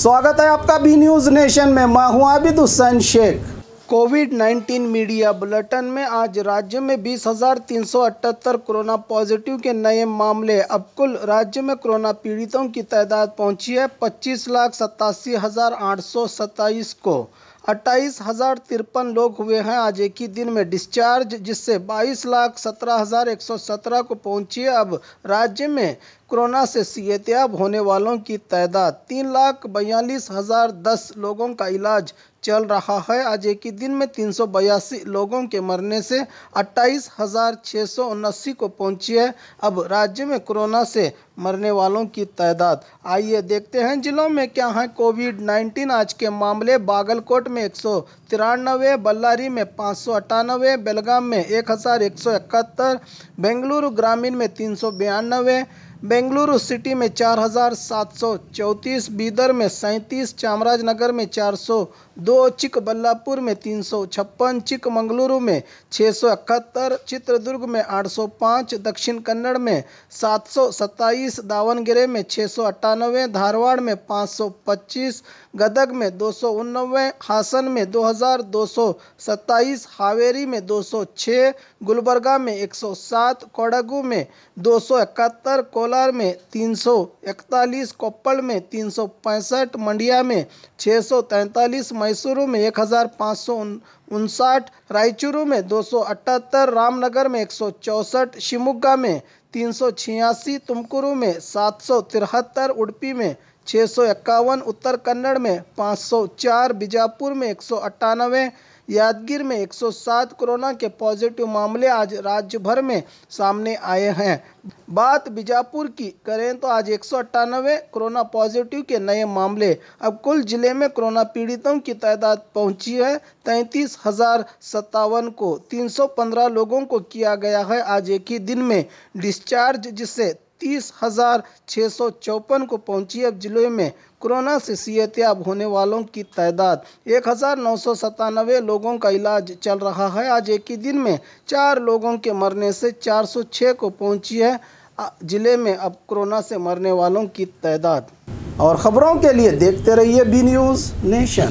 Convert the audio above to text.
स्वागत है आपका बी न्यूज़ नेशन में मैं हूं Abid Hussain Sheikh covid 19 media bulletin में आज राज्य में बीस कोरोना पॉजिटिव के नए मामले अब कुल राज्य में कोरोना पीड़ितों की तादाद पहुंची है पच्चीस लाख सतासी हज़ार आठ सौ को अट्ठाईस हज़ार तिरपन लोग हुए हैं आज एक ही दिन में डिस्चार्ज जिससे बाईस लाख सत्रह हज़ार एक सौ सत्रह को पहुंची है अब राज्य में कोरोना से सीहतियाब होने वालों की तादाद तीन लाख बयालीस हज़ार दस लोगों का इलाज चल रहा है आज एक ही दिन में तीन सौ बयासी लोगों के मरने से अट्ठाईस हज़ार छः सौ उनासी को पहुंची है अब राज्य में कोरोना से मरने वालों की तादाद आइए देखते हैं जिलों में क्या है कोविड नाइन्टीन आज के मामले बागलकोट में एक सौ तिरानवे बल्लारी में पाँच सौ अट्ठानवे बेलगाम में एक हज़ार एक सौ इकहत्तर बेंगलुरु ग्रामीण में तीन सौ बयानवे बेंगलुरु सिटी में चार हज़ार सात सौ चौंतीस बीदर में सैंतीस चामराजनगर में चार सौ दो चिकबल्लापुर में तीन सौ छप्पन चिकमंगलुरु में छः सौ इकहत्तर चित्रदुर्ग में आठ सौ पाँच दक्षिण कन्नड़ में सात सौ सत्ताईस दावनगिरे में छः सौ अट्ठानवे धारवाड़ में पाँच सौ पच्चीस गदग में दो सौ उन्नवे हासन में दो हज़ार दो सौ सत्ताईस हावेरी में दो सौ छः गुलबर्गा में एक सौ सात कोडागू में दो सौ इकहत्तर कोलार में तीन सौ इकतालीस कोप्पल में तीन सौ पैंसठ मंडिया में छः सौ तैंतालीस मैसूरू में एक हज़ार पाँच सौ उनसाठ रायचूरू में दो सौ अठहत्तर रामनगर में एक सौ चौंसठ शिमोगा में तीन सौ छियासी तुमकुरू में सात सौ तिरहत्तर उड़पी में छः सौ इक्यावन उत्तर कन्नड़ में पाँच सौ चार बीजापुर में एक सौ अट्ठानवे यादगीर में 107 कोरोना के पॉजिटिव मामले आज राज्य भर में सामने आए हैं बात बीजापुर की करें तो आज एक कोरोना पॉजिटिव के नए मामले अब कुल जिले में कोरोना पीड़ितों की तादाद पहुंची है तैंतीस हजार सत्तावन को 315 लोगों को किया गया है आज एक ही दिन में डिस्चार्ज जिससे तीस हज़ार छः सौ चौपन को पहुंची अब जिले में कोरोना से सीहतियाब होने वालों की तादाद एक हज़ार नौ सौ सतानवे लोगों का इलाज चल रहा है आज एक ही दिन में चार लोगों के मरने से चार सौ छः को पहुंची है जिले में अब कोरोना से मरने वालों की तादाद और ख़बरों के लिए देखते रहिए बी न्यूज़ नेशन